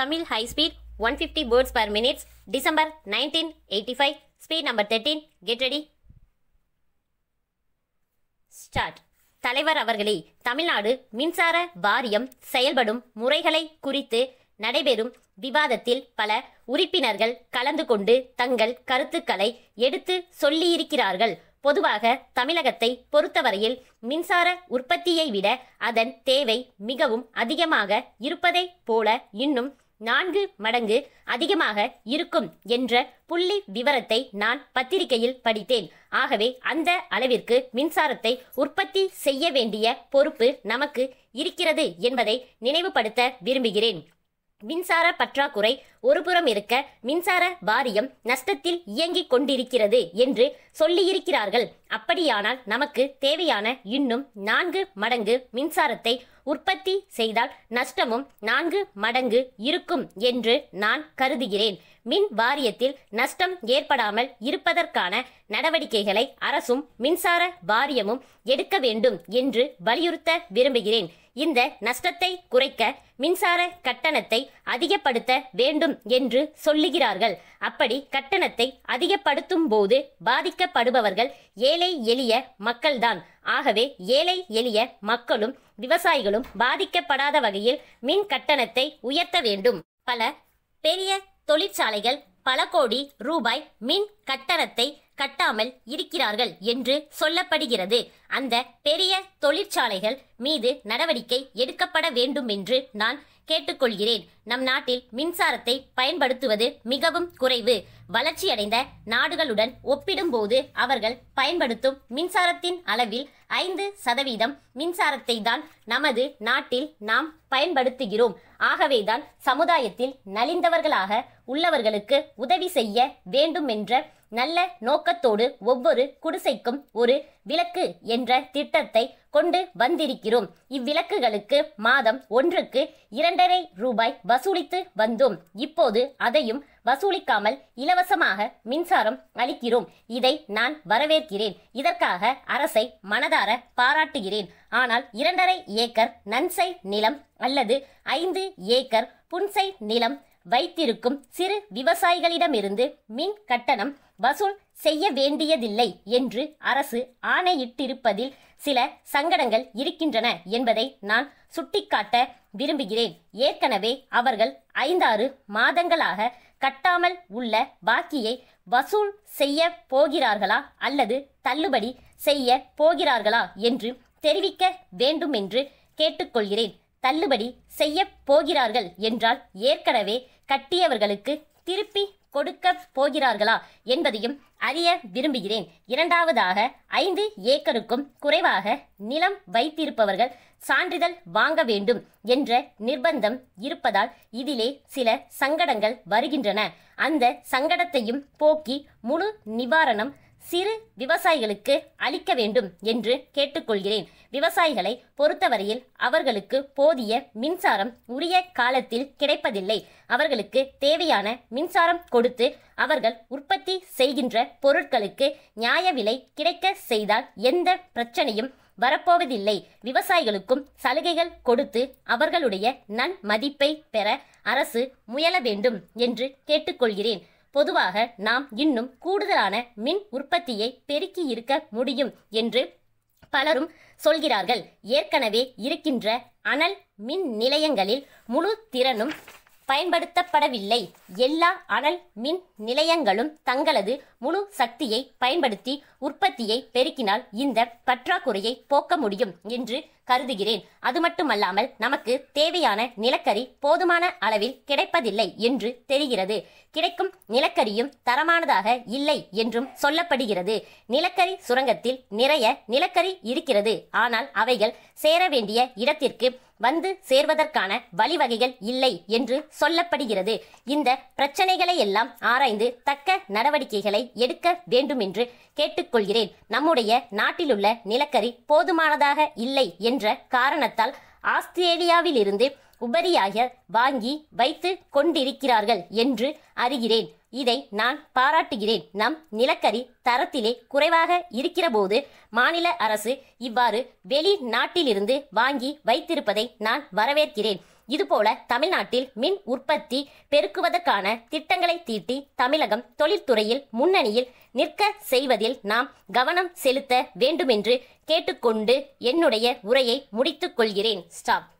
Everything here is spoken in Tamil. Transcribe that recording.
Tamil high speed one fifty birds per minutes December nineteen eighty five speed number thirteen get ready start தலைவர் அவர்களே தமிழ்நாடு மின்சார வாரியம் செயல்படும் முறைகளை குறித்து நடைபெறும் விவாதத்தில் பல உறுப்பினர்கள் கலந்து கொண்டு தங்கள் கருத்துக்களை எடுத்து சொல்லியிருக்கிறார்கள் பொதுவாக தமிழகத்தை பொறுத்தவரையில் மின்சார உற்பத்தியை விட அதன் தேவை மிகவும் அதிகமாக இருப்பதை போல இன்னும் நான்கு மடங்கு அதிகமாக இருக்கும் என்ற புள்ளி விவரத்தை நான் பத்திரிகையில் படித்தேன் ஆகவே அந்த அளவிற்கு மின்சாரத்தை உற்பத்தி செய்ய வேண்டிய பொறுப்பு நமக்கு இருக்கிறது என்பதை நினைவுபடுத்த விரும்புகிறேன் மின்சார பற்றாக்குறை ஒருபுறம் இருக்க மின்சார வாரியம் நஷ்டத்தில் இயங்கிக் கொண்டிருக்கிறது என்று சொல்லியிருக்கிறார்கள் அப்படியானால் நமக்கு தேவையான இன்னும் நான்கு மடங்கு மின்சாரத்தை உற்பத்தி செய்தால் நஷ்டமும் நான்கு மடங்கு இருக்கும் என்று நான் கருதுகிறேன் மின் வாரியத்தில் நஷ்டம் ஏற்படாமல் இருப்பதற்கான நடவடிக்கைகளை அரசும் மின்சார வாரியமும் எடுக்க வேண்டும் என்று வலியுறுத்த விரும்புகிறேன் இந்த நஷ்டத்தை குறைக்க மின்சார கட்டணத்தை அதிகப்படுத்த வேண்டும் என்று சொல்லுகிறார்கள் அப்படி கட்டணத்தை அதிகப்படுத்தும் போது பாதிக்கப்படுபவர்கள் ஏழை எளிய மக்கள்தான் ஆகவே ஏழை எளிய மக்களும் விவசாயிகளும் பாதிக்கப்படாத வகையில் மின் கட்டணத்தை உயர்த்த வேண்டும் பல பெரிய தொழிற்சாலைகள் பல கோடி ரூபாய் மின் கட்டணத்தை கட்டாமல் இருக்கிறார்கள் என்று சொல்லப்படுகிறது அந்த பெரிய தொழிற்சாலைகள் மீது நடவடிக்கை எடுக்கப்பட வேண்டும் என்று நான் கேட்டுக்கொள்கிறேன் நம் நாட்டில் மின்சாரத்தை பயன்படுத்துவது மிகவும் குறைவு வளர்ச்சியடைந்த நாடுகளுடன் ஒப்பிடும்போது அவர்கள் பயன்படுத்தும் மின்சாரத்தின் அளவில் ஐந்து சதவீதம் மின்சாரத்தை தான் நமது நாட்டில் நாம் பயன்படுத்துகிறோம் ஆகவேதான் சமுதாயத்தில் நலிந்தவர்களாக உள்ளவர்களுக்கு உதவி செய்ய வேண்டும் என்ற நல்ல நோக்கத்தோடு ஒவ்வொரு குடிசைக்கும் ஒரு விளக்கு என்ற திட்டத்தை கொண்டு வந்திருக்கிறோம் இவ்விலக்குகளுக்கு மாதம் ஒன்றுக்கு இரண்டரை ரூபாய் வசூலித்து வந்தோம் இப்போது அதையும் வசூலிக்காமல் இலவசமாக மின்சாரம் அளிக்கிறோம் இதை நான் வரவேற்கிறேன் இதற்காக அரசை மனதார பாராட்டுகிறேன் ஆனால் இரண்டரை ஏக்கர் நன்சை நிலம் அல்லது ஐந்து ஏக்கர் புன்சை நிலம் வைத்திருக்கும் சிறு விவசாயிகளிடமிருந்து மின் கட்டணம் வசூல் செய்ய வேண்டியதில்லை என்று அரசு ஆணையிட்டிருப்பதில் சில சங்கடங்கள் இருக்கின்றன என்பதை நான் சுட்டிக்காட்ட விரும்புகிறேன் ஏற்கனவே அவர்கள் ஐந்தாறு மாதங்களாக கட்டாமல் உள்ள பாக்கியை வசூல் செய்ய போகிறார்களா அல்லது தள்ளுபடி செய்ய போகிறார்களா என்று தெரிவிக்க வேண்டுமென்று கேட்டுக்கொள்கிறேன் தள்ளுபடி செய்ய போகிறார்கள் என்றால் ஏற்கனவே கட்டியவர்களுக்கு திருப்பி கொடுக்க போகிறார்களா என்பதையும் அறிய விரும்புகிறேன் இரண்டாவதாக ஐந்து ஏக்கருக்கும் குறைவாக நிலம் வைத்திருப்பவர்கள் சான்றிதழ் வாங்க வேண்டும் என்ற நிர்பந்தம் இருப்பதால் இதிலே சில சங்கடங்கள் வருகின்றன அந்த சங்கடத்தையும் போக்கி முழு நிவாரணம் சிறு விவசாயிகளுக்கு அளிக்க வேண்டும் என்று கேட்டுக்கொள்கிறேன் விவசாயிகளை பொறுத்தவரையில் அவர்களுக்கு போதிய மின்சாரம் உரிய காலத்தில் கிடைப்பதில்லை அவர்களுக்கு தேவையான மின்சாரம் கொடுத்து அவர்கள் உற்பத்தி செய்கின்ற பொருட்களுக்கு நியாய விலை கிடைக்க செய்தால் எந்த பிரச்சனையும் வரப்போவதில்லை விவசாயிகளுக்கும் சலுகைகள் கொடுத்து அவர்களுடைய நன் மதிப்பை பெற அரசு முயல வேண்டும் என்று கேட்டுக்கொள்கிறேன் பொதுவாக நாம் இன்னும் கூடுதலான மின் உற்பத்தியை பெருக்கி இருக்க முடியும் என்று பலரும் சொல்கிறார்கள் ஏற்கனவே இருக்கின்ற அனல் மின் நிலையங்களில் முழு திறனும் பயன்படுத்தப்படவில்லை எல்லா அனல் மின் நிலையங்களும் தங்களது முழு சக்தியை பயன்படுத்தி உற்பத்தியை பெருக்கினால் இந்த பற்றாக்குறையை போக்க முடியும் என்று கருதுகிறேன் அது மட்டுமல்லாமல் நமக்கு தேவையான நிலக்கரி போதுமான அளவில் கிடைப்பதில்லை என்று தெரிகிறது கிடைக்கும் நிலக்கரியும் தரமானதாக இல்லை என்றும் சொல்லப்படுகிறது நிலக்கரி சுரங்கத்தில் நிறைய நிலக்கரி இருக்கிறது ஆனால் அவைகள் சேர வேண்டிய இடத்திற்கு வந்து சேர்வதற்கான வழிவகைகள் இல்லை என்று சொல்லப்படுகிறது இந்த பிரச்சனைகளை எல்லாம் ஆராய்ந்து தக்க நடவடிக்கைகளை எடுக்க வேண்டும் என்று கேட்டுக்கொள்கிறேன் நம்முடைய நாட்டிலுள்ள நிலக்கரி போதுமானதாக இல்லை என்ற காரணத்தால் ஆஸ்திரேலியாவிலிருந்து உபரியாக வாங்கி வைத்து கொண்டிருக்கிறார்கள் என்று அறிகிறேன் இதை நான் பாராட்டுகிறேன் நம் நிலக்கரி தரத்திலே குறைவாக இருக்கிறபோது மாநில அரசு இவ்வாறு வெளிநாட்டிலிருந்து வாங்கி வைத்திருப்பதை நான் வரவேற்கிறேன் இதுபோல தமிழ்நாட்டில் மின் உற்பத்தி பெருக்குவதற்கான திட்டங்களை தீட்டி தமிழகம் தொழில்துறையில் முன்னணியில் நிற்க செய்வதில் நாம் கவனம் செலுத்த வேண்டுமென்று கேட்டுக்கொண்டு என்னுடைய உரையை முடித்துக்கொள்கிறேன் ஸ்டாப்